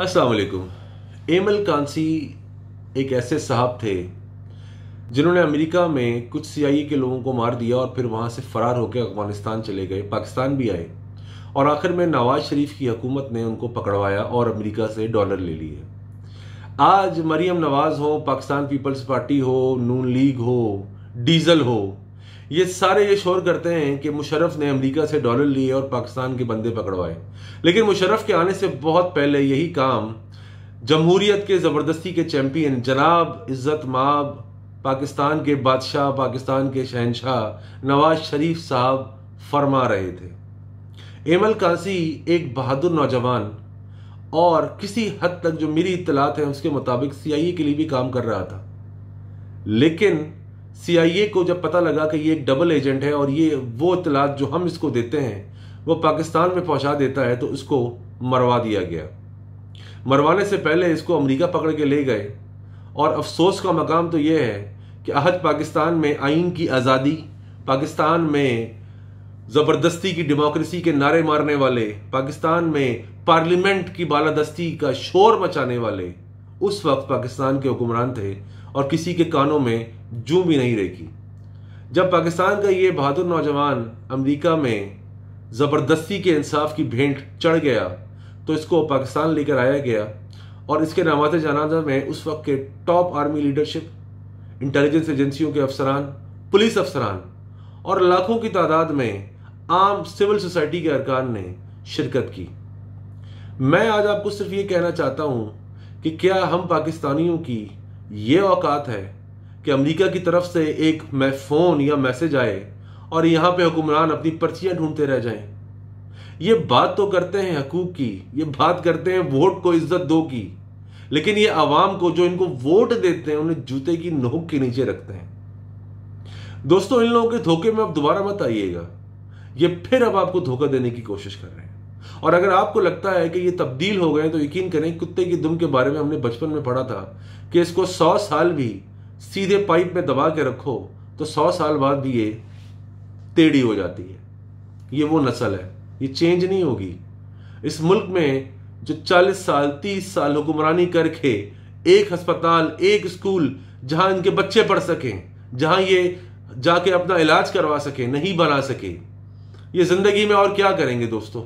अस्सलाम एमल कांसी एक ऐसे साहब थे जिन्होंने अमेरिका में कुछ सीआईए के लोगों को मार दिया और फिर वहाँ से फरार होकर अफगानिस्तान चले गए पाकिस्तान भी आए और आखिर में नवाज शरीफ की हुकूमत ने उनको पकड़वाया और अमेरिका से डॉलर ले लिए आज मरियम नवाज हो पाकिस्तान पीपल्स पार्टी हो नून लीग हो डीजल हो ये सारे ये शोर करते हैं कि मुशरफ ने अमेरिका से डॉलर लिए और पाकिस्तान के बंदे पकड़वाए लेकिन मुशरफ के आने से बहुत पहले यही काम जमहूरीत के ज़बरदस्ती के चैम्पियन जनाब इज़्ज़त माब पाकिस्तान के बादशाह पाकिस्तान के शहनशाह नवाज शरीफ साहब फरमा रहे थे एमल कासी एक बहादुर नौजवान और किसी हद तक जो मेरी इतलात है उसके मुताबिक सीआईए के लिए भी काम कर रहा था लेकिन सीआईए को जब पता लगा कि ये एक डबल एजेंट है और ये वो इतलात जो हम इसको देते हैं वो पाकिस्तान में पहुंचा देता है तो इसको मरवा दिया गया मरवाने से पहले इसको अमेरिका पकड़ के ले गए और अफसोस का मकाम तो ये है कि अहद पाकिस्तान में आइन की आज़ादी पाकिस्तान में ज़बरदस्ती की डेमोक्रेसी के नारे मारने वाले पाकिस्तान में पार्लियामेंट की बालादस्ती का शोर मचाने वाले उस वक्त पाकिस्तान के हुक्मरान थे और किसी के कानों में जू भी नहीं रेखी जब पाकिस्तान का ये बहादुर नौजवान अमरीका में ज़बरदस्ती के इंसाफ की भेंट चढ़ गया तो इसको पाकिस्तान लेकर आया गया और इसके नमाज जनाजा में उस वक्त के टॉप आर्मी लीडरशिप इंटेलिजेंस एजेंसियों के अफसरान पुलिस अफसरान और लाखों की तादाद में आम सिविल सोसाइटी के अरकान ने शिरकत की मैं आज आपको सिर्फ ये कहना चाहता हूँ कि क्या हम पाकिस्तानियों की ये औकात है कि अमेरिका की तरफ से एक फ़ोन या मैसेज आए और यहाँ पे हुक्मरान अपनी पर्चियाँ ढूंढते रह जाएं ये बात तो करते हैं हकूक की ये बात करते हैं वोट को इज्जत दो की लेकिन ये आवाम को जो इनको वोट देते हैं उन्हें जूते की नोक के नीचे रखते हैं दोस्तों इन लोगों के धोखे में आप दोबारा मत आइएगा ये फिर अब आपको धोखा देने की कोशिश कर रहे हैं और अगर आपको लगता है कि ये तब्दील हो गए तो यकीन करें कुत्ते की दुम के बारे में हमने बचपन में पढ़ा था कि इसको सौ साल भी सीधे पाइप में दबा के रखो तो सौ साल बाद भी ये टेढ़ी हो जाती है ये वो नस्ल है ये चेंज नहीं होगी इस मुल्क में जो 40 साल 30 साल हुक्मरानी करके एक अस्पताल एक स्कूल जहां इनके बच्चे पढ़ सकें जहां ये जाके अपना इलाज करवा सके नहीं बना सके ये जिंदगी में और क्या करेंगे दोस्तों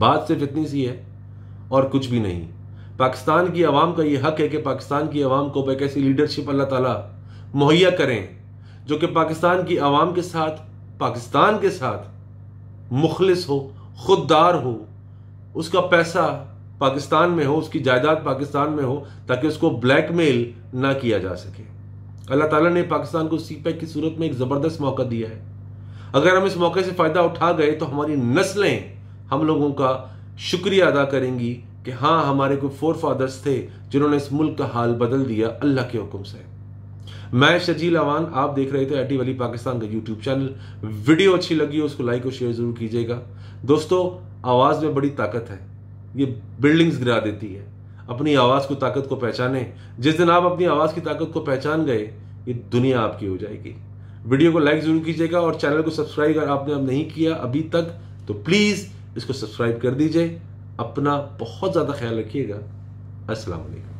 बात सिर्फ इतनी सी है और कुछ भी नहीं पाकिस्तान की आवाम का ये हक है कि पाकिस्तान की आवाम को एक ऐसी लीडरशिप अल्लाह ताला मुहैया करें जो कि पाकिस्तान की आवाम के साथ पाकिस्तान के साथ मुखलिस हो खुददार हो उसका पैसा पाकिस्तान में हो उसकी जायदाद पाकिस्तान में हो ताकि उसको ब्लैकमेल ना किया जा सके अल्लाह ताला ने पाकिस्तान को सीपैक की सूरत में एक ज़बरदस्त मौका दिया है अगर हम इस मौके से फ़ायदा उठा गए तो हमारी नस्लें हम लोगों का शुक्रिया अदा करेंगी कि हाँ हमारे कोई फोर फादर्स थे जिन्होंने इस मुल्क का हाल बदल दिया अल्लाह के हुक्म से मैं शजील अवान आप देख रहे थे अटी वली पाकिस्तान का यूट्यूब चैनल वीडियो अच्छी लगी हो उसको लाइक और शेयर जरूर कीजिएगा दोस्तों आवाज़ में बड़ी ताकत है ये बिल्डिंग्स गिरा देती है अपनी आवाज़ को ताकत को पहचाने जिस दिन आप अपनी आवाज़ की ताकत को पहचान गए ये दुनिया आपकी हो जाएगी वीडियो को लाइक ज़रूर कीजिएगा और चैनल को सब्सक्राइब अगर आपने अब नहीं किया अभी तक तो प्लीज़ इसको सब्सक्राइब कर दीजिए अपना बहुत ज़्यादा ख्याल रखिएगा असलकम